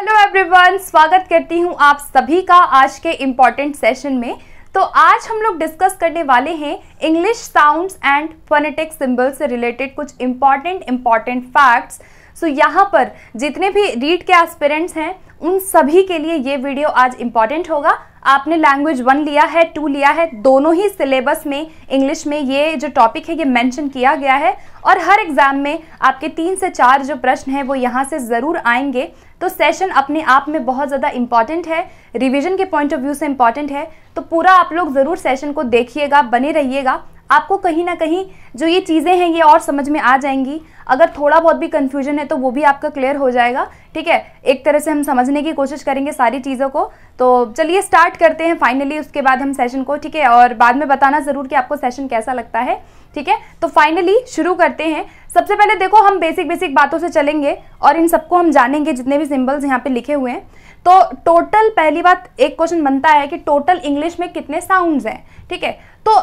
hello everyone स्वागत करती हूँ आप सभी का आज के इम्पॉर्टेंट सेशन में तो आज हम लोग डिस्कस करने वाले हैं English sounds and phonetic symbol से रिलेटेड कुछ इम्पॉर्टेंट इम्पॉर्टेंट फैक्ट्स सो यहाँ पर जितने भी रीड के एस्पिरेंट्स हैं उन सभी के लिए ये वीडियो आज इम्पॉर्टेंट होगा आपने लैंग्वेज वन लिया है टू लिया है दोनों ही सिलेबस में इंग्लिश में ये जो टॉपिक है ये मेंशन किया गया है और हर एग्ज़ाम में आपके तीन से चार जो प्रश्न हैं वो यहाँ से ज़रूर आएंगे तो सेशन अपने आप में बहुत ज़्यादा इंपॉर्टेंट है रिविजन के पॉइंट ऑफ व्यू से इम्पॉर्टेंट है तो पूरा आप लोग ज़रूर सेशन को देखिएगा बने रहिएगा आपको कहीं ना कहीं जो ये चीज़ें हैं ये और समझ में आ जाएंगी अगर थोड़ा बहुत भी कन्फ्यूजन है तो वो भी आपका क्लियर हो जाएगा ठीक है एक तरह से हम समझने की कोशिश करेंगे सारी चीज़ों को तो चलिए स्टार्ट करते हैं फाइनली उसके बाद हम सेशन को ठीक है और बाद में बताना ज़रूर कि आपको सेशन कैसा लगता है ठीक है तो फाइनली शुरू करते हैं सबसे पहले देखो हम बेसिक बेसिक बातों से चलेंगे और इन सबको हम जानेंगे जितने भी सिम्बल्स यहाँ पर लिखे हुए हैं तो टोटल पहली बात एक क्वेश्चन बनता है कि टोटल इंग्लिश में कितने साउंड्स हैं ठीक है तो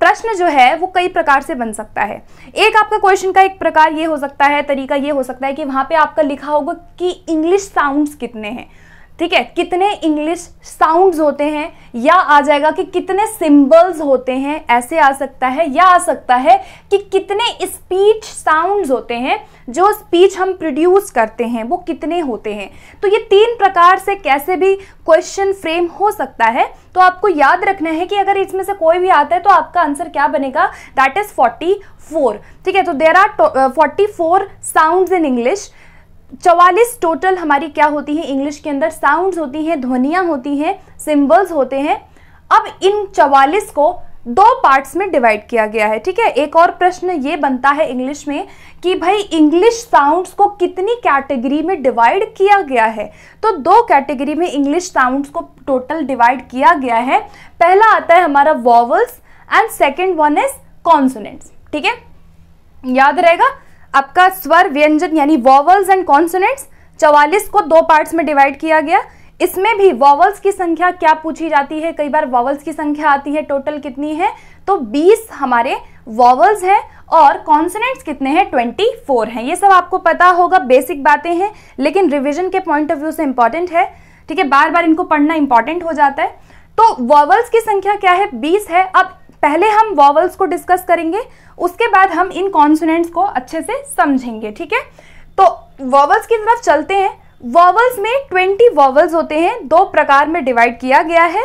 प्रश्न जो है वो कई प्रकार से बन सकता है एक आपका क्वेश्चन का एक प्रकार ये हो सकता है तरीका ये हो सकता है कि वहां पे आपका लिखा होगा कि इंग्लिश साउंड्स कितने हैं ठीक है कितने इंग्लिश साउंड्स होते हैं या आ जाएगा कि कितने सिंबल्स होते हैं ऐसे आ सकता है या आ सकता है कि कितने स्पीच साउंड्स होते हैं जो स्पीच हम प्रोड्यूस करते हैं वो कितने होते हैं तो ये तीन प्रकार से कैसे भी क्वेश्चन फ्रेम हो सकता है तो आपको याद रखना है कि अगर इसमें से कोई भी आता है तो आपका आंसर क्या बनेगा दैट इज फोर्टी फोर ठीक है तो there are forty four sound in English चौवालीस टोटल हमारी क्या होती है इंग्लिश के अंदर साउंड्स होती हैं ध्वनियाँ होती हैं सिम्बल्स होते हैं अब इन चवालीस को दो पार्ट्स में डिवाइड किया गया है ठीक है एक और प्रश्न ये बनता है इंग्लिश में कि भाई इंग्लिश साउंड्स को कितनी कैटेगरी में डिवाइड किया गया है तो दो कैटेगरी में इंग्लिश साउंड्स को टोटल डिवाइड किया गया है पहला आता है हमारा vowels and second one is consonants ठीक है याद रहेगा आपका स्वर व्यंजन यानी वॉवल्स एंड कॉन्सोनेट्स चवालीस को दो पार्ट्स में डिवाइड किया गया इसमें भी वॉवल्स की संख्या क्या पूछी जाती है कई बार वॉवल्स की संख्या आती है टोटल कितनी है तो 20 हमारे वॉवल्स हैं और कॉन्सोनेंट्स कितने हैं 24 हैं ये सब आपको पता होगा बेसिक बातें हैं लेकिन रिविजन के पॉइंट ऑफ व्यू से इंपॉर्टेंट है ठीक है बार बार इनको पढ़ना इंपॉर्टेंट हो जाता है तो वॉवल्स की संख्या क्या है बीस है अब पहले हम वॉवल्स को डिस्कस करेंगे उसके बाद हम इन कॉन्सोनेंट्स को अच्छे से समझेंगे ठीक है तो वॉवल्स की तरफ चलते हैं वॉवल्स में ट्वेंटी वॉवल्स होते हैं दो प्रकार में डिवाइड किया गया है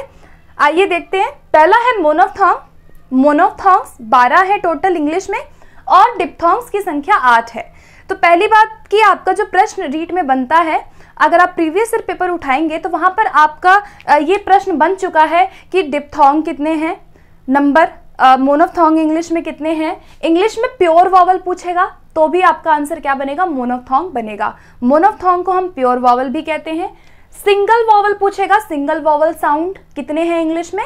आइए देखते हैं पहला है मोनोथॉन्ग मोनोथॉन्ग्स बारह है टोटल इंग्लिश में और डिपथोंग्स की संख्या आठ है तो पहली बात कि आपका जो प्रश्न रीट में बनता है अगर आप प्रीवियस ईयर पेपर उठाएंगे तो वहां पर आपका ये प्रश्न बन चुका है कि डिपथोंग कितने हैं नंबर मोनोथोंग इंग्लिश में कितने हैं इंग्लिश में प्योर वावल पूछेगा तो भी आपका आंसर क्या बनेगा मोनोथोंग बनेगा मोनोथोंग को हम प्योर वावल भी कहते हैं सिंगल वॉवल पूछेगा सिंगल वॉवल साउंड कितने हैं इंग्लिश में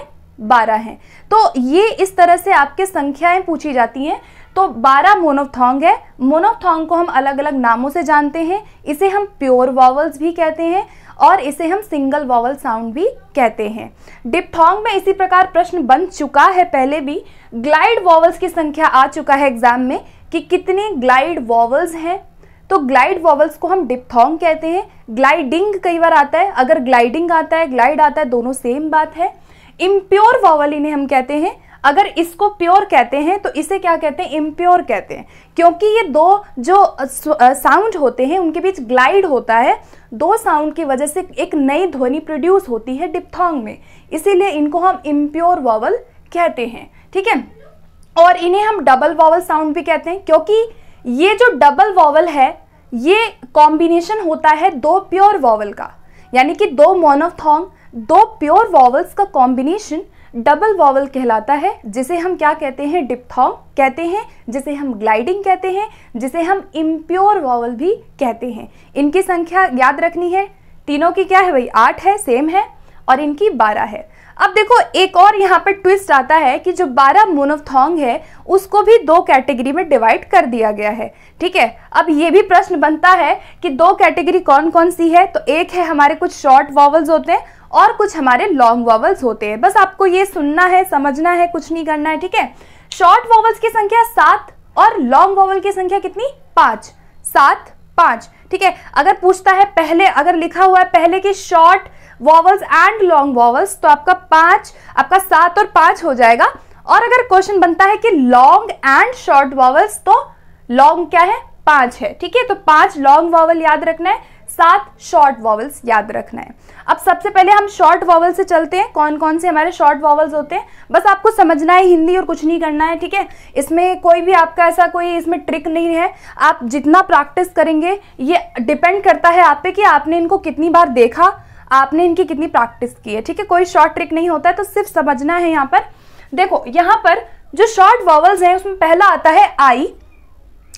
बारह हैं तो ये इस तरह से आपके संख्याएं पूछी जाती हैं तो बारह मोनोथोंग है मोनोथोंग को हम अलग अलग नामों से जानते हैं इसे हम प्योर वॉवल्स भी कहते हैं और इसे हम सिंगल वॉवल साउंड भी कहते हैं डिपथोंग में इसी प्रकार प्रश्न बन चुका है पहले भी ग्लाइड वॉवल्स की संख्या आ चुका है एग्जाम में कि कितने ग्लाइड वॉवल्स हैं तो ग्लाइड वॉवल्स को हम डिपथोंग कहते हैं ग्लाइडिंग कई बार आता है अगर ग्लाइडिंग आता है ग्लाइड आता है दोनों सेम बात है इम्प्योर वॉवल इन्हें हम कहते हैं अगर इसको प्योर कहते हैं तो इसे क्या कहते हैं इम्प्योर कहते हैं क्योंकि ये दो जो साउंड होते हैं उनके बीच ग्लाइड होता है दो साउंड की वजह से एक नई ध्वनि प्रोड्यूस होती है डिप्थोंग में इसीलिए इनको हम इम्प्योर वॉवल कहते हैं ठीक है और इन्हें हम डबल वॉवल साउंड भी कहते हैं क्योंकि ये जो डबल वॉवल है ये कॉम्बिनेशन होता है दो प्योर वॉवल का यानी कि दो मोनोथोंग दो प्योर वॉवल्स का कॉम्बिनेशन डबल वॉवल कहलाता है जिसे हम क्या कहते हैं डिप्थोंग कहते हैं जिसे हम ग्लाइडिंग कहते हैं जिसे हम इम्प्योर वॉवल भी कहते हैं इनकी संख्या याद रखनी है तीनों की क्या है भाई आठ है सेम है और इनकी बारह है अब देखो एक और यहाँ पर ट्विस्ट आता है कि जो बारह मोनोथोंग है उसको भी दो कैटेगरी में डिवाइड कर दिया गया है ठीक है अब ये भी प्रश्न बनता है कि दो कैटेगरी कौन कौन सी है तो एक है हमारे कुछ शॉर्ट वॉवल्स होते हैं और कुछ हमारे लॉन्ग वॉवल्स होते हैं बस आपको ये सुनना है समझना है कुछ नहीं करना है ठीक है शॉर्ट वॉवल्स की संख्या सात और लॉन्ग वॉवल की संख्या कितनी पांच सात पांच ठीक है अगर पूछता है पहले अगर लिखा हुआ है पहले की short vowels and long vowels तो आपका पांच आपका सात और पांच हो जाएगा और अगर क्वेश्चन बनता है कि लॉन्ग एंड शॉर्ट वॉवल्स तो लॉन्ग क्या है पांच है ठीक है तो पांच लॉन्ग वॉवल याद रखना है सात शॉर्ट वॉवल्स याद रखना है अब सबसे पहले हम शॉर्ट वॉवल से चलते हैं कौन कौन से हमारे शॉर्ट वॉवल्स होते हैं बस आपको समझना है हिंदी और कुछ नहीं करना है ठीक है इसमें कोई भी आपका ऐसा कोई इसमें ट्रिक नहीं है आप जितना प्रैक्टिस करेंगे ये डिपेंड करता है आप पे कि आपने इनको कितनी बार देखा आपने इनकी कितनी प्रैक्टिस की है ठीक है कोई शॉर्ट ट्रिक नहीं होता है तो सिर्फ समझना है यहाँ पर देखो यहाँ पर जो शॉर्ट वॉवल्स हैं उसमें पहला आता है आई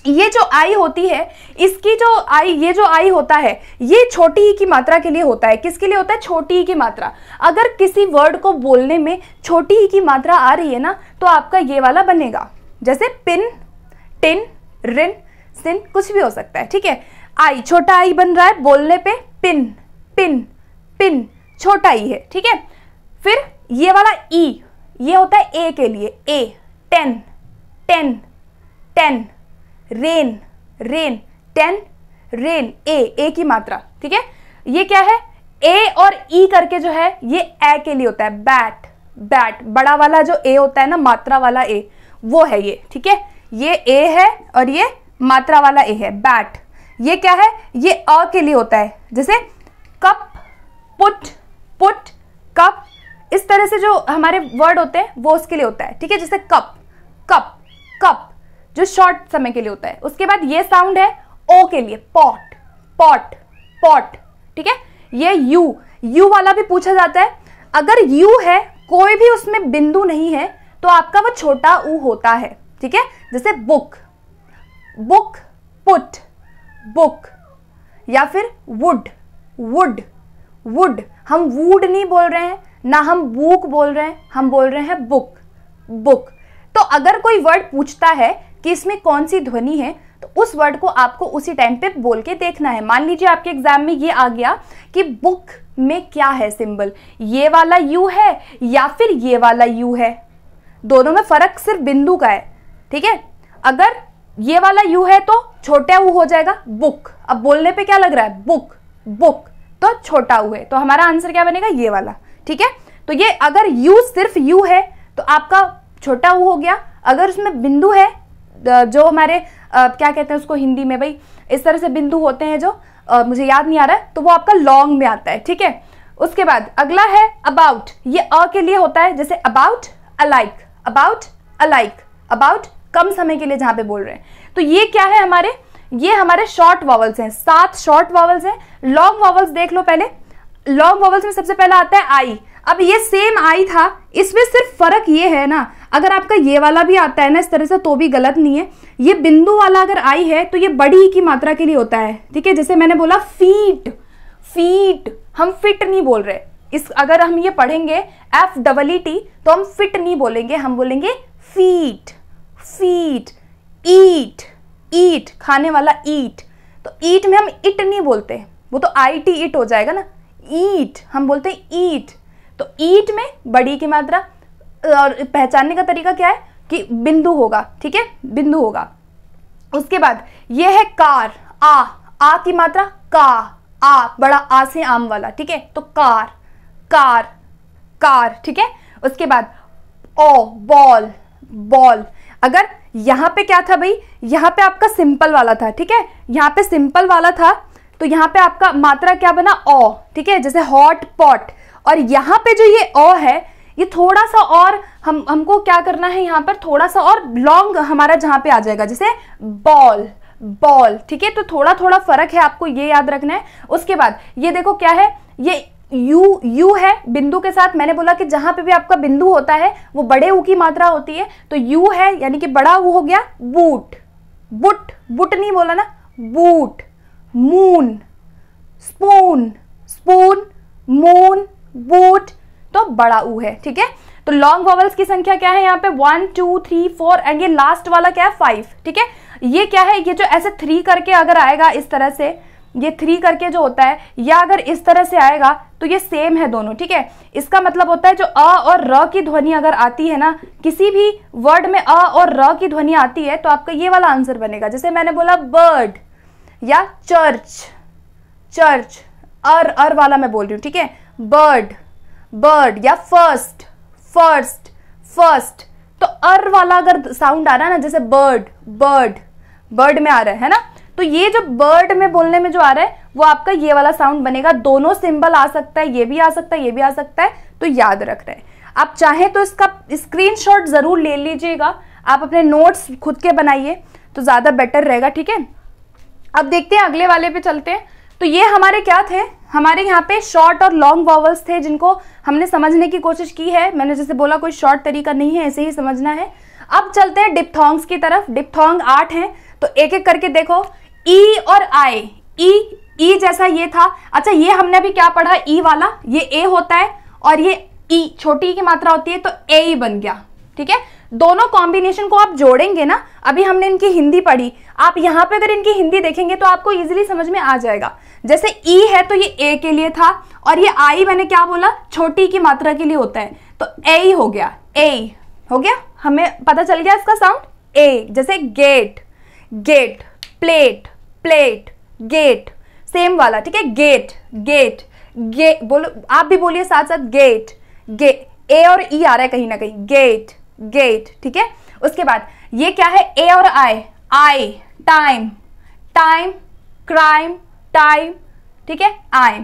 ये जो आई होती है इसकी जो आई ये जो आई होता है ये छोटी ही की मात्रा के लिए होता है किसके लिए होता है छोटी ही की मात्रा अगर किसी वर्ड को बोलने में छोटी ही की मात्रा आ रही है ना तो आपका ये वाला बनेगा जैसे पिन टिन रिन सिन कुछ भी हो सकता है ठीक है आई छोटा आई बन रहा है बोलने पे पिन पिन पिन छोटा ई है ठीक है फिर ये वाला ई ये होता है ए के लिए ए ten ten ten rain rain ten rain ए ए की मात्रा ठीक है ये क्या है ए और ई e करके जो है ये ए के लिए होता है बैट बैट बड़ा वाला जो ए होता है ना मात्रा वाला ए वो है ये ठीक है ये ए है और ये मात्रा वाला ए है बैट ये क्या है ये अ के लिए होता है जैसे कप पुट पुट कप इस तरह से जो हमारे वर्ड होते हैं वो उसके लिए होता है ठीक है जैसे कप जो शॉर्ट समय के लिए होता है उसके बाद ये साउंड है ओ के लिए पॉट पॉट पॉट ठीक है ये यू यू वाला भी पूछा जाता है अगर यू है कोई भी उसमें बिंदु नहीं है तो आपका वो छोटा ऊ होता है ठीक है जैसे बुक बुक पुट बुक या फिर वुड वुड वुड हम वुड नहीं बोल रहे हैं ना हम बुक बोल रहे हैं हम बोल रहे हैं बुक बुक तो अगर कोई वर्ड पूछता है कि इसमें कौन सी ध्वनि है तो उस वर्ड को आपको उसी टाइम पे बोल के देखना है मान लीजिए आपके एग्जाम में ये आ गया कि बुक में क्या है सिंबल ये वाला यू है या फिर ये वाला यू है दोनों में फर्क सिर्फ बिंदु का है ठीक है अगर ये वाला यू है तो छोटा ऊ हो जाएगा बुक अब बोलने पे क्या लग रहा है बुक बुक तो छोटा ऊ है तो हमारा आंसर क्या बनेगा ये वाला ठीक है तो ये अगर यू सिर्फ यू है तो आपका छोटा ऊ हो गया अगर उसमें बिंदु है जो हमारे क्या कहते हैं उसको हिंदी में भाई इस तरह से बिंदु होते हैं जो आ, मुझे याद नहीं आ रहा है तो वो आपका लॉन्ग में आता है ठीक है उसके बाद अगला है अबाउट ये अ के लिए होता है जैसे about alike about alike about कम समय के लिए जहां पे बोल रहे हैं तो ये क्या है हमारे ये हमारे शॉर्ट वॉवल्स हैं सात शॉर्ट वॉवल्स हैं लॉन्ग वॉवल्स देख लो पहले लॉन्ग वॉवल्स में सबसे पहला आता है आई अब ये सेम आई था इसमें सिर्फ फर्क ये है ना अगर आपका ये वाला भी आता है ना इस तरह से तो भी गलत नहीं है ये बिंदु वाला अगर आई है तो ये बड़ी की मात्रा के लिए होता है ठीक है जैसे मैंने बोला फीट फीट हम फिट नहीं बोल रहे इस अगर हम ये पढ़ेंगे एफ डबल ई टी तो हम फिट नहीं बोलेंगे हम बोलेंगे फीट फीट ईट ईट खाने वाला ईट तो ईट में हम इट नहीं बोलते वो तो आई टी इट हो जाएगा ना ईट हम बोलते हैं ईट तो ईट में बड़ी की मात्रा और पहचानने का तरीका क्या है कि बिंदु होगा ठीक है बिंदु होगा उसके बाद ये है कार आ आ की मात्रा का आ बड़ा आ से आम वाला ठीक है तो कार कार कार ठीक है उसके बाद ओ बॉल बॉल अगर यहां पे क्या था भाई यहां पे आपका सिंपल वाला था ठीक है यहां पे सिंपल वाला था तो यहां पे आपका मात्रा क्या बना ओ ठीक है जैसे हॉट पॉट और यहां पे जो ये ओ है ये थोड़ा सा और हम हमको क्या करना है यहाँ पर थोड़ा सा और लॉन्ग हमारा जहां पे आ जाएगा जैसे बॉल बॉल ठीक है तो थोड़ा थोड़ा फर्क है आपको ये याद रखना है उसके बाद ये देखो क्या है ये यू यू है बिंदु के साथ मैंने बोला कि जहां पे भी आपका बिंदु होता है वो बड़े ऊ की मात्रा होती है तो यू है यानी कि बड़ा ऊ हो गया बूट बुट बुट नहीं बोला ना boot moon spoon spoon moon boot तो बड़ा ऊ है ठीक है तो लॉन्ग वॉवल्स की संख्या क्या है यहाँ पे one two three four and ये लास्ट वाला क्या है फाइव ठीक है ये क्या है ये जो ऐसे थ्री करके अगर आएगा इस तरह से ये थ्री करके जो होता है या अगर इस तरह से आएगा तो ये सेम है दोनों ठीक है इसका मतलब होता है जो अ और र की ध्वनि अगर आती है ना किसी भी वर्ड में अ और र की ध्वनि आती है तो आपका ये वाला आंसर बनेगा जैसे मैंने बोला बर्ड या चर्च चर्च अर अर वाला मैं बोल रही हूँ ठीक है बर्ड बर्ड या फर्स्ट फर्स्ट फर्स्ट तो अर वाला अगर साउंड आ रहा है ना जैसे बर्ड बर्ड बर्ड में आ रहा है ना तो ये जो बर्ड में बोलने में जो आ रहा है वो आपका ये वाला साउंड बनेगा दोनों सिंबल आ सकता है ये भी आ सकता है ये भी आ सकता है तो याद रख रहे हैं आप चाहें तो इसका स्क्रीनशॉट ज़रूर ले लीजिएगा आप अपने नोट्स खुद के बनाइए तो ज़्यादा बेटर रहेगा ठीक है अब देखते हैं अगले वाले पे चलते हैं तो ये हमारे क्या थे हमारे यहाँ पे शॉर्ट और लॉन्ग वॉवल्स थे जिनको हमने समझने की कोशिश की है मैंने जैसे बोला कोई शॉर्ट तरीका नहीं है ऐसे ही समझना है अब चलते हैं डिपथोंग्स की तरफ डिपथोंग आठ हैं तो एक एक करके देखो ई e और आई ई ई जैसा ये था अच्छा ये हमने अभी क्या पढ़ा ई e वाला ये ए होता है और ये ई e, छोटी की मात्रा होती है तो ए ही बन गया ठीक है दोनों कॉम्बिनेशन को आप जोड़ेंगे ना अभी हमने इनकी हिंदी पढ़ी आप यहाँ पे अगर इनकी हिंदी देखेंगे तो आपको इजीली समझ में आ जाएगा जैसे ई e है तो ये ए के लिए था और ये आई मैंने क्या बोला छोटी की मात्रा के लिए होता है तो ए हो गया ए हो गया हमें पता चल गया इसका साउंड ए जैसे get get plate plate get same वाला ठीक है गेट गेट गे बोलो आप भी बोलिए साथ साथ गेट गे ए और ई e आ रहा है कहीं ना कहीं गेट गेट ठीक है उसके बाद ये क्या है ए और आई आई टाइम टाइम क्राइम टाइम ठीक है आई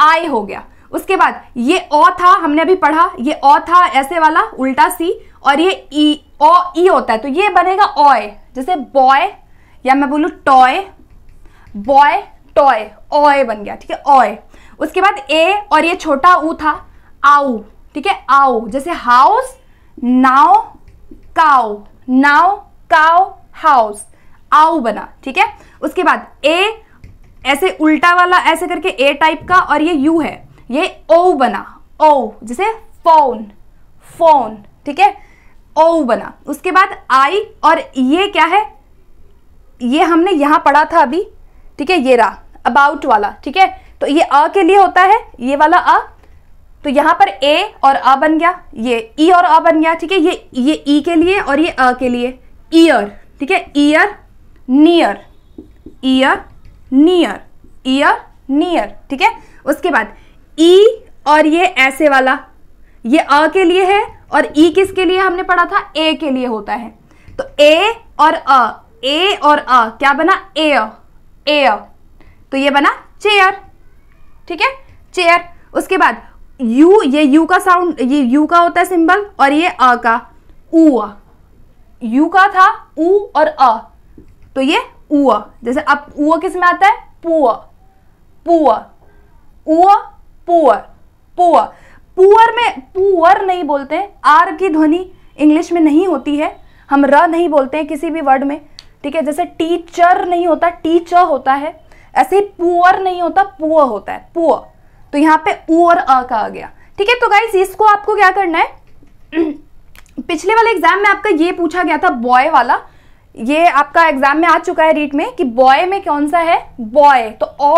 आई हो गया उसके बाद ये ओ था हमने अभी पढ़ा ये ओ था ऐसे वाला उल्टा सी और ये ई ओ ई होता है तो ये बनेगा ऑय जैसे बॉय या मैं बोलू टॉय बॉय टॉय ऑय बन गया ठीक है ऑय उसके बाद ए और ये छोटा ऊ था आउ ठीक है आउ जैसे house now cow now cow house आउ बना ठीक है उसके बाद ए ऐसे उल्टा वाला ऐसे करके ए टाइप का और ये यू है ये ओ बना ओ जैसे फोन फोन ठीक है ओ बना उसके बाद आई और ये क्या है ये हमने यहां पढ़ा था अभी ठीक है ये रहा अबाउट वाला ठीक है तो ये अ के लिए होता है ये वाला अ तो यहां पर ए और अ बन गया ये ई e और अ बन गया ठीक है ये ये ई e के लिए और ये अ के लिए ईयर ठीक है ear near ear near ear near ठीक है उसके बाद ई e और ये ऐसे वाला ये अ के लिए है और ई किसके लिए हमने पढ़ा था ए के लिए होता है तो ए और अ ए और अ क्या बना ए ए तो ये बना चेयर ठीक है चेयर उसके बाद यू ये यू का साउंड ये यू का होता है सिंबल और ये अ का उ यू का था उ और अ तो ये उ जैसे अब उ किस में आता है पुअ पुअ उ पुअर पुअर पुअर में पुअर नहीं बोलते आर की ध्वनि इंग्लिश में नहीं होती है हम र नहीं बोलते हैं किसी भी वर्ड में ठीक है जैसे टीचर नहीं होता टीचर होता है ऐसे ही पुअर नहीं होता पुअ होता है पुअ तो यहाँ पे ऊ और अ का आ गया ठीक है तो गाइज इसको आपको क्या करना है पिछले वाले एग्जाम में आपका ये पूछा गया था बॉय वाला ये आपका एग्जाम में आ चुका है रीट में कि बॉय में कौन सा है बॉय तो ओ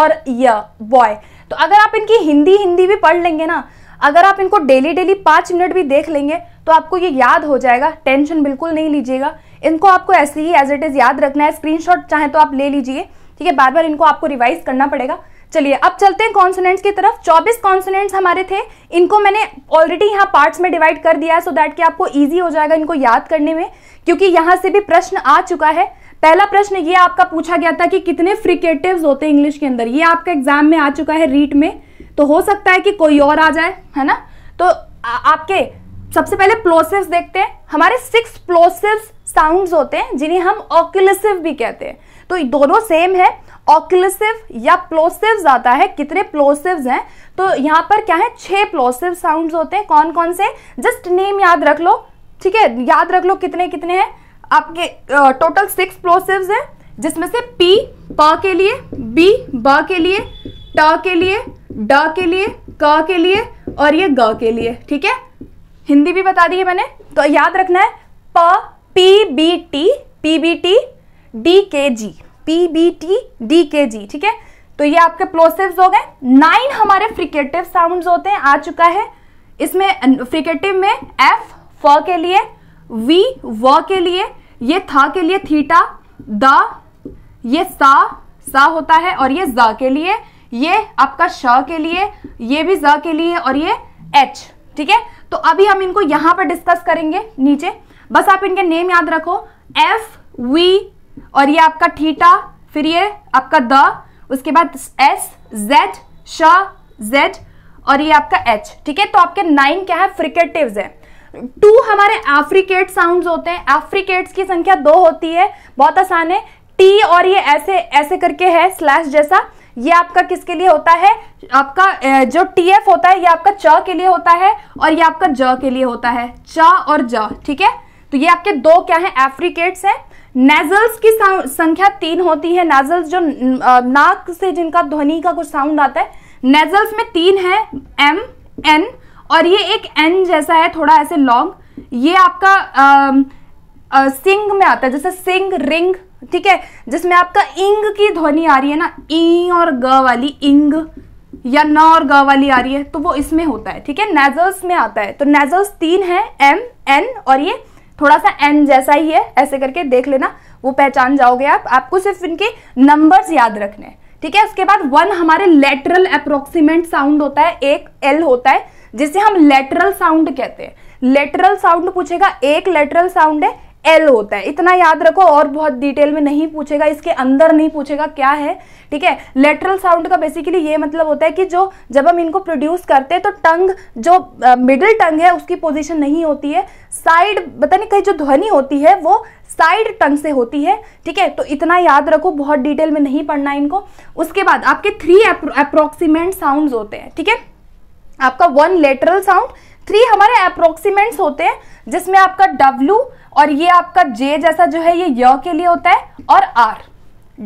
और य बॉय तो अगर आप इनकी हिंदी हिंदी भी पढ़ लेंगे ना अगर आप इनको डेली डेली पांच मिनट भी देख लेंगे तो आपको ये याद हो जाएगा टेंशन बिल्कुल नहीं लीजिएगा इनको आपको ऐसे ही एज इट इज़ याद रखना है स्क्रीनशॉट चाहे तो आप ले लीजिए ठीक है बार बार इनको आपको रिवाइज करना पड़ेगा चलिए अब चलते हैं कॉन्सोनेंट्स की तरफ 24 कॉन्सोनेंट्स हमारे थे इनको मैंने ऑलरेडी यहाँ पार्ट्स में डिवाइड कर दिया है सो दैट कि आपको इजी हो जाएगा इनको याद करने में क्योंकि यहाँ से भी प्रश्न आ चुका है पहला प्रश्न ये आपका पूछा गया था कि कितने फ्रिकेटिव्स होते हैं इंग्लिश के अंदर ये आपका एग्जाम में आ चुका है रीट में तो हो सकता है कि कोई और आ जाए है ना तो आ, आपके सबसे पहले प्लोसिव देखते हैं हमारे सिक्स प्लोसिव साउंड होते हैं जिन्हें हम ऑक्युलसिव भी कहते हैं तो दोनों सेम है ऑक्लिसिव या प्लोसिव आता है कितने प्लोसिव हैं तो यहां पर क्या है छह प्लोसिव साउंड होते हैं कौन कौन से जस्ट नेम याद रख लो ठीक है याद रख लो कितने कितने हैं आपके टोटल सिक्स प्लोसिव हैं जिसमें से पी प के लिए बी ब के लिए ट के लिए ड के लिए क के लिए और ये ग के लिए ठीक है हिंदी भी बता दी है मैंने तो याद रखना है प P B T P B T D K G P B T D K G ठीक है तो ये आपके प्लोसिव हो गए नाइन हमारे फ्रिकेटिव साउंड होते हैं आ चुका है इसमें फ्रिकेटिव में एफ फ के लिए वी व के लिए ये था के लिए थीटा द ये सा सा होता है और ये ज के लिए ये आपका श के लिए ये भी ज के लिए और ये एच ठीक है तो अभी हम इनको यहां पर डिस्कस करेंगे नीचे बस आप इनके नेम याद रखो एफ वी और ये आपका थीटा फिर ये आपका द उसके बाद एस जेड श जेड और ये आपका एच ठीक है तो आपके नाइन क्या है फ्रिकेटिव है टू हमारे एफ्रिकेट साउंड होते हैं एफ्रिकेट्स की संख्या दो होती है बहुत आसान है टी और ये ऐसे ऐसे करके है स्लैश जैसा ये आपका किसके लिए होता है आपका जो टी एफ होता है ये आपका च के लिए होता है और ये आपका ज के लिए होता है च और ज ठीक है तो ये आपके दो क्या है एफ्रिकेट्स हैं नेजल्स की संख्या तीन होती है नेजल्स जो नाक से जिनका ध्वनि का कुछ साउंड आता है नेजल्स में तीन है एम एन और ये एक एन जैसा है थोड़ा ऐसे लॉन्ग ये आपका आ, आ, सिंग में आता है जैसे सिंग रिंग ठीक है जिसमें आपका इंग की ध्वनि आ रही है ना ई और ग वाली इंग या न और ग वाली आ रही है तो वो इसमें होता है ठीक है नेजल्स में आता है तो नेजल्स तीन है एम एन और ये थोड़ा सा एन जैसा ही है ऐसे करके देख लेना वो पहचान जाओगे आप आपको सिर्फ इनके नंबर्स याद रखने ठीक है उसके बाद वन हमारे लेटरल अप्रोक्सीमेट साउंड होता है एक एल होता है जिसे हम लेटरल साउंड कहते हैं लेटरल साउंड पूछेगा एक लेटरल साउंड है एल होता है इतना याद रखो और बहुत डिटेल में नहीं पूछेगा इसके अंदर नहीं पूछेगा क्या है ठीक है लेटरल साउंड का बेसिकली ये मतलब होता है कि जो जब हम इनको प्रोड्यूस करते हैं तो टंग जो मिडिल uh, टंग है उसकी पोजीशन नहीं होती है साइड बता नहीं कहीं जो ध्वनि होती है वो साइड टंग से होती है ठीक है तो इतना याद रखो बहुत डिटेल में नहीं पढ़ना इनको उसके बाद आपके थ्री अप्रोक्सीमेंट साउंड होते हैं ठीक है आपका वन लेटरल साउंड थ्री हमारे अप्रोक्सीमेंट्स होते हैं जिसमें आपका डब्ल्यू और ये आपका जे जैसा जो है ये य के लिए होता है और R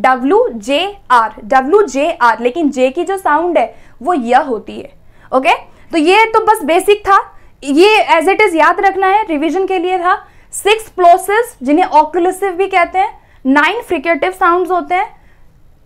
W J R W J R लेकिन जे की जो साउंड है वो य होती है ओके तो ये तो बस बेसिक था ये एज इट इज याद रखना है रिविजन के लिए था सिक्स प्लोसिस जिन्हें ऑक्लुसिव भी कहते हैं नाइन फ्रिकेटिव साउंड होते हैं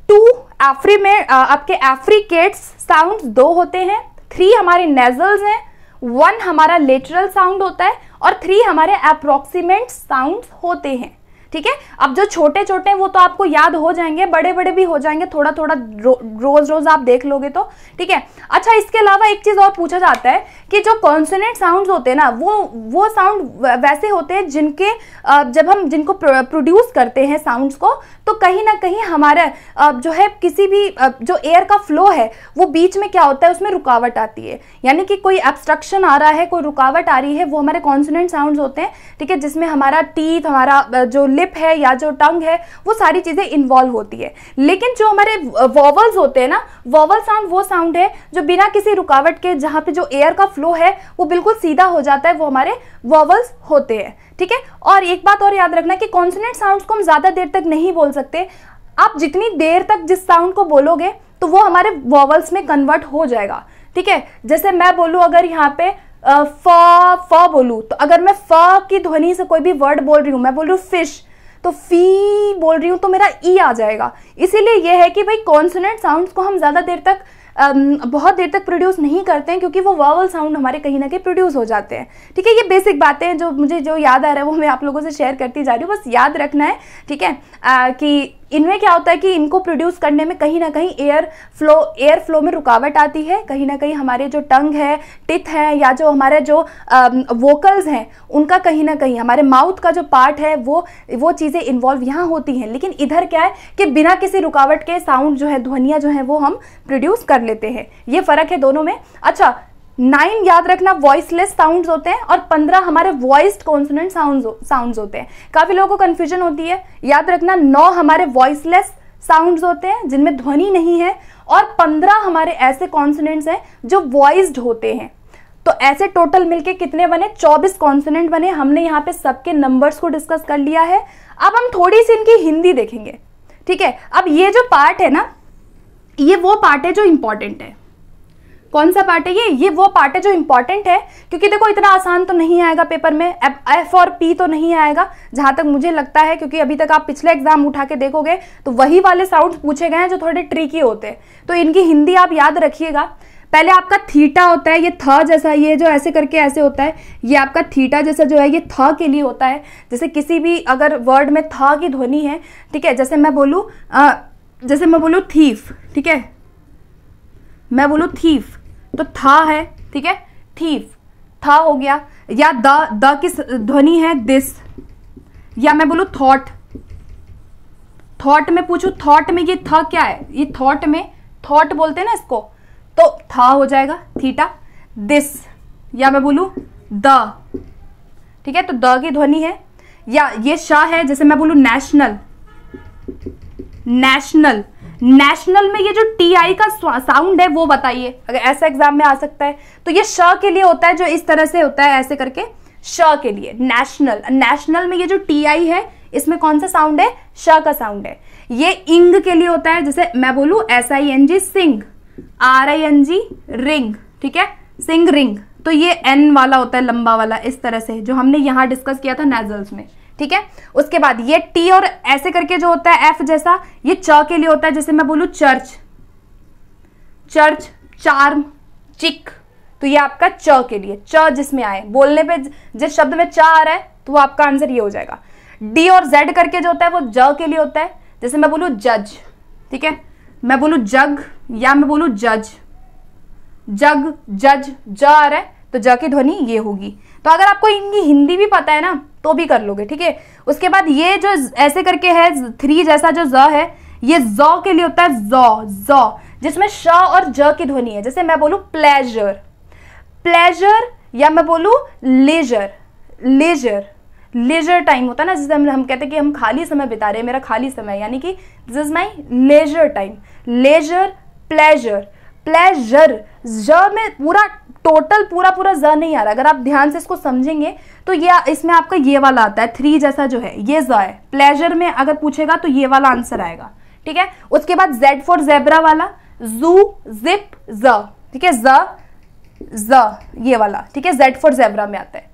टू एफ्री में आपके एफ्रीकेट्स साउंड दो होते हैं थ्री हमारे नेजल्स हैं वन हमारा लेटरल साउंड होता है और थ्री हमारे अप्रोक्सीमेट साउंड होते हैं ठीक है अब जो छोटे छोटे हैं वो तो आपको याद हो जाएंगे बड़े बड़े भी हो जाएंगे थोड़ा थोड़ा रो, रोज रोज आप देख लोगे तो ठीक है अच्छा इसके अलावा एक चीज़ और पूछा जाता है कि जो कॉन्सोनेंट साउंड होते हैं ना वो वो साउंड वैसे होते हैं जिनके जब हम जिनको प्रोड्यूस करते हैं साउंड्स को तो कहीं ना कहीं हमारा जो है किसी भी जो एयर का फ्लो है वो बीच में क्या होता है उसमें रुकावट आती है यानी कि कोई एब्स्ट्रक्शन आ रहा है कोई रुकावट आ रही है वो हमारे कॉन्सोनेंट साउंड होते हैं ठीक है जिसमें हमारा टीथ हमारा जो लिप है या जो टंग है वो सारी चीज़ें इन्वॉल्व होती है लेकिन जो हमारे वॉवल्स होते हैं ना वॉवल साउंड वो साउंड है जो बिना किसी रुकावट के जहां पे जो एयर का फ्लो है वो बिल्कुल सीधा हो जाता है वो हमारे वॉवल्स होते हैं ठीक है और एक बात और याद रखना कि कॉन्सनेंट साउंड को हम ज़्यादा देर तक नहीं बोल सकते आप जितनी देर तक जिस साउंड को बोलोगे तो वो हमारे वॉवल्स में कन्वर्ट हो जाएगा ठीक है जैसे मैं बोलूँ अगर यहाँ पे फ फ बोलूँ तो अगर मैं फ की ध्वनि से कोई भी वर्ड बोल रही हूँ मैं बोल रही हूँ फिश तो फी बोल रही हूँ तो मेरा ई e आ जाएगा इसीलिए यह है कि भाई कॉन्सोनेंट साउंड्स को हम ज़्यादा देर तक बहुत देर तक प्रोड्यूस नहीं करते हैं क्योंकि वो वावल साउंड हमारे कहीं ना कहीं प्रोड्यूस हो जाते हैं ठीक है ये बेसिक बातें हैं जो मुझे जो याद आ रहा है वो मैं आप लोगों से शेयर करती जा रही हूँ बस याद रखना है ठीक है कि इनमें क्या होता है कि इनको प्रोड्यूस करने में कहीं ना कहीं एयर फ्लो एयर फ्लो में रुकावट आती है कहीं ना कहीं हमारे जो टंग है टिथ है या जो हमारे जो वोकल्स हैं उनका कहीं ना कहीं हमारे माउथ का जो पार्ट है वो वो चीज़ें इन्वॉल्व यहाँ होती हैं लेकिन इधर क्या है कि बिना किसी रुकावट के साउंड जो है ध्वनियाँ जो है वो हम प्रोड्यूस कर लेते हैं ये फ़र्क है दोनों में अच्छा नाइन याद रखना वॉइसलेस साउंड होते हैं और पंद्रह हमारे वॉइस्ड कॉन्सोनेंट साउंड होते हैं काफी लोगों को कंफ्यूजन होती है याद रखना नौ हमारे वॉइसलेस साउंड होते हैं जिनमें ध्वनि नहीं है और पंद्रह हमारे ऐसे कॉन्सोनेंट्स हैं जो वॉइस्ड होते हैं तो ऐसे टोटल मिलके कितने बने 24 कॉन्सोनेंट बने हमने यहाँ पे सबके नंबर्स को डिस्कस कर लिया है अब हम थोड़ी सी इनकी हिंदी देखेंगे ठीक है अब ये जो पार्ट है ना ये वो पार्ट है जो इंपॉर्टेंट है कौन सा पार्ट है ये ये वो पार्ट है जो इंपॉर्टेंट है क्योंकि देखो इतना आसान तो नहीं आएगा पेपर में एफ और पी तो नहीं आएगा जहां तक मुझे लगता है क्योंकि अभी तक आप पिछले एग्जाम उठा के देखोगे तो वही वाले साउंड पूछे गए हैं जो थोड़े ट्रिकी होते हैं तो इनकी हिंदी आप याद रखिएगा पहले आपका थीटा होता है ये थ जैसा ये जो ऐसे करके ऐसे होता है ये आपका थीटा जैसा जो है ये थ के लिए होता है जैसे किसी भी अगर वर्ड में थ की ध्वनि है ठीक है जैसे मैं बोलूँ जैसे मैं बोलूँ थीफ ठीक है मैं बोलूँ थीफ तो था है ठीक है थीफ था हो गया या द द किस ध्वनि है दिस या मैं बोलूँ थॉट थॉट में पूछू थॉट में ये था क्या है ये थॉट में थॉट बोलते हैं ना इसको तो था हो जाएगा थीटा दिस या मैं बोलू द ठीक है तो द की ध्वनि है या ये शाह है जैसे मैं बोलू नेशनल नेशनल नेशनल में ये जो टी आई का साउंड है वो बताइए अगर ऐसा एग्जाम में आ सकता है तो ये श के लिए होता है जो इस तरह से होता है ऐसे करके श के लिए नेशनल नेशनल में ये जो टी आई है इसमें कौन सा साउंड है श का साउंड है ये इंग के लिए होता है जैसे मैं बोलू S I N G sing R I N G ring ठीक है सिंग रिंग तो ये एन वाला होता है लंबा वाला इस तरह से जो हमने यहां डिस्कस किया था नेजल्स में ठीक है उसके बाद ये टी और ऐसे करके जो होता है एफ जैसा ये च के लिए होता है जैसे मैं बोलू चर्च चर्च चार चिक तो ये आपका च के लिए च जिसमें आए बोलने पे जिस शब्द में च आ रहा है तो आपका आंसर ये हो जाएगा डी और जेड करके जो होता है वो ज के लिए होता है जैसे मैं बोलू जज ठीक है मैं बोलू जग या मैं बोलू जज जग जज ज आ रहा है तो ज की ध्वनि ये होगी तो अगर आपको इनकी हिंदी भी पता है ना तो भी कर लोगे ठीक है उसके बाद ये जो ऐसे करके है थ्री जैसा जो ज है ये ज के लिए होता है ज ज जिसमें श और ज की ध्वनि है जैसे मैं बोलू प्लेजर प्लेजर या मैं बोलू लेजर लेजर लेजर टाइम होता है ना जिसे हम हम कहते हैं कि हम खाली समय बिता रहे हैं मेरा खाली समय यानी कि this is my leisure time leisure pleasure pleasure ज में पूरा टोटल पूरा पूरा ज नहीं आ रहा अगर आप ध्यान से इसको समझेंगे तो ये इसमें आपका ये वाला आता है थ्री जैसा जो है ये ज है प्लेजर में अगर पूछेगा तो ये वाला आंसर आएगा ठीक है उसके बाद जेड फॉर जेबरा वाला जू जिप ज ठीक है ज ज ये वाला ठीक है जेड फॉर जेबरा में आता है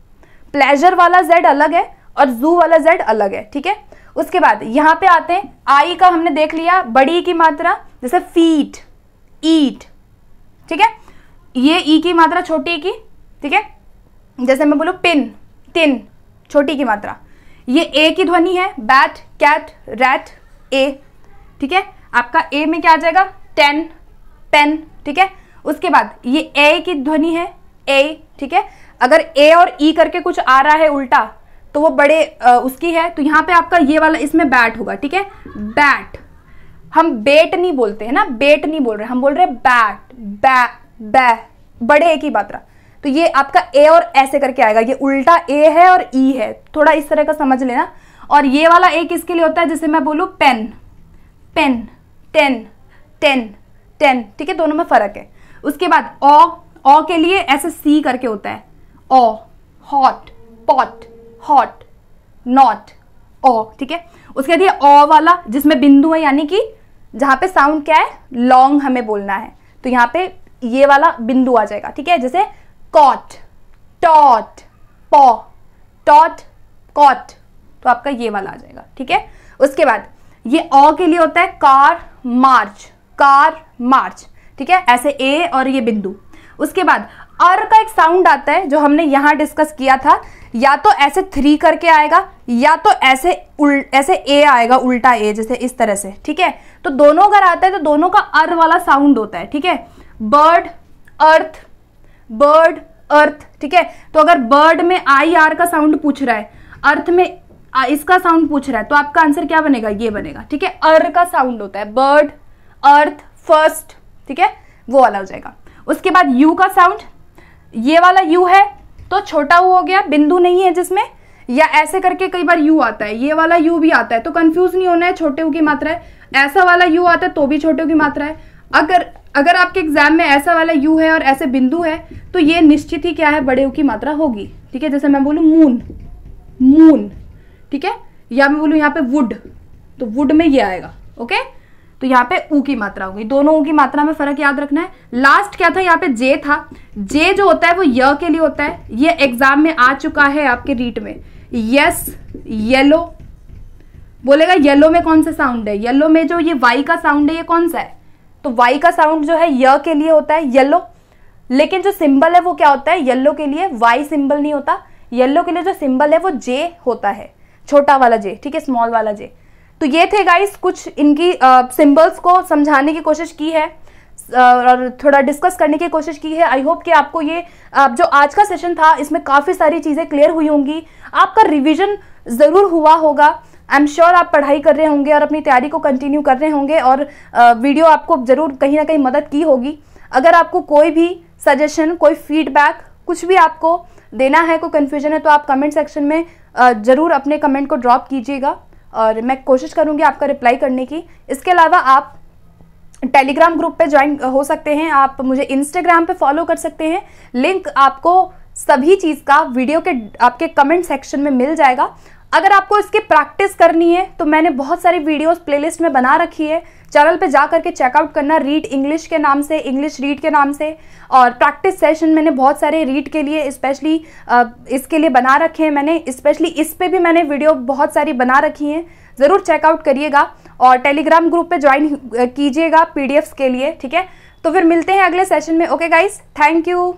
प्लेजर वाला जेड अलग है और जू वाला जेड अलग है ठीक है उसके बाद यहां पे आते हैं आई का हमने देख लिया बड़ी की मात्रा जैसे फीट ईट ठीक है ये ई e की मात्रा छोटी e की ठीक है जैसे मैं बोलू पिन तिन छोटी e की मात्रा ये ए की ध्वनि है बैट कैट रैट ए ठीक है आपका ए में क्या आ जाएगा टेन पेन ठीक है उसके बाद ये ए की ध्वनि है ए ठीक है अगर ए और ई करके कुछ आ रहा है उल्टा तो वो बड़े आ, उसकी है तो यहाँ पे आपका ये वाला इसमें बैट होगा ठीक है बैट हम बेट नहीं बोलते हैं ना बेट नहीं बोल रहे हम बोल रहे हैं बैट बैट बै बड़े ए की मात्रा तो ये आपका ए और ऐसे करके आएगा ये उल्टा ए है और ई है थोड़ा इस तरह का समझ लेना और ये वाला ए किसके लिए होता है जैसे मैं बोलूँ pen pen ten ten ten ठीक है दोनों में फ़र्क है उसके बाद ओ ओ के लिए ऐसे सी करके होता है ओ हॉट पॉट हॉट नॉट ओ ठीक है उसके बाद ये ओ वाला जिसमें बिंदु है यानी कि जहाँ पे साउंड क्या है लॉन्ग हमें बोलना है तो यहाँ पे ये वाला बिंदु आ जाएगा ठीक है जैसे caught taught paw taught caught तो आपका ये वाला आ जाएगा ठीक है उसके बाद ये ऑ के लिए होता है कार मार्च कार मार्च ठीक है ऐसे ए और ये बिंदु उसके बाद अर का एक साउंड आता है जो हमने यहां डिस्कस किया था या तो ऐसे थ्री करके आएगा या तो ऐसे उल ऐसे ए आएगा उल्टा ए जैसे इस तरह से ठीक है तो दोनों अगर आता है तो दोनों का अर वाला साउंड होता है ठीक है बर्ड अर्थ बर्ड अर्थ ठीक है तो अगर बर्ड में आई आर का साउंड पूछ रहा है अर्थ में इसका साउंड पूछ रहा है तो आपका आंसर क्या बनेगा ये बनेगा ठीक है अर का साउंड होता है बर्ड अर्थ फर्स्ट ठीक है वो वाला हो जाएगा उसके बाद यू का साउंड ये वाला यू है तो छोटा वो हो गया बिंदु नहीं है जिसमें या ऐसे करके कई बार यू आता है ये वाला यू भी आता है तो कंफ्यूज नहीं होना है छोटे की मात्रा है ऐसा वाला यू आता है तो भी छोटे की मात्रा है अगर अगर आपके एग्जाम में ऐसा वाला यू है और ऐसे बिंदु है तो ये निश्चित ही क्या है बड़े यू की मात्रा होगी ठीक है जैसे मैं बोलूँ मून मून ठीक है या मैं बोलूँ यहाँ पे वुड तो वुड में ये आएगा ओके तो यहाँ पे ऊ की मात्रा होगी दोनों ऊ की मात्रा में फर्क याद रखना है लास्ट क्या था यहाँ पे जे था जे जो होता है वो य के लिए होता है ये एग्जाम में आ चुका है आपके रीट में यस येलो बोलेगा येलो में कौन सा साउंड है येलो में जो ये वाई का साउंड है ये कौन सा है तो वाई का साउंड जो है य के लिए होता है येलो लेकिन जो सिंबल है वो क्या होता है येल्लो के लिए वाई सिंबल नहीं होता येलो के लिए जो सिंबल है वो जे होता है छोटा वाला जे ठीक है स्मॉल वाला जे तो ये थे गाइस कुछ इनकी सिंबल्स को समझाने की कोशिश की है और थोड़ा डिस्कस करने की कोशिश की है आई होप कि आपको ये आप जो आज का सेशन था इसमें काफ़ी सारी चीज़ें क्लियर हुई होंगी आपका रिविज़न ज़रूर हुआ होगा आई एम श्योर आप पढ़ाई कर रहे होंगे और अपनी तैयारी को कंटिन्यू कर रहे होंगे और वीडियो आपको ज़रूर कहीं ना कहीं मदद की होगी अगर आपको कोई भी सजेशन कोई फीडबैक कुछ भी आपको देना है कोई कन्फ्यूजन है तो आप कमेंट सेक्शन में ज़रूर अपने कमेंट को ड्रॉप कीजिएगा और मैं कोशिश करूँगी आपका रिप्लाई करने की इसके अलावा आप टेलीग्राम ग्रुप पे ज्वाइन हो सकते हैं आप मुझे इंस्टाग्राम पे फॉलो कर सकते हैं लिंक आपको सभी चीज़ का वीडियो के आपके कमेंट सेक्शन में मिल जाएगा अगर आपको इसकी प्रैक्टिस करनी है तो मैंने बहुत सारी वीडियोस प्लेलिस्ट में बना रखी है चैनल पे जा करके चेकआउट करना रीड इंग्लिश के नाम से इंग्लिश रीड के नाम से और प्रैक्टिस सेशन मैंने बहुत सारे रीड के लिए स्पेशली इसके लिए बना रखे हैं मैंने स्पेशली इस पर भी मैंने वीडियो बहुत सारी बना रखी हैं ज़रूर चेकआउट करिएगा और टेलीग्राम ग्रुप पे ज्वाइन कीजिएगा पी के लिए ठीक है तो फिर मिलते हैं अगले सेशन में ओके गाइज थैंक यू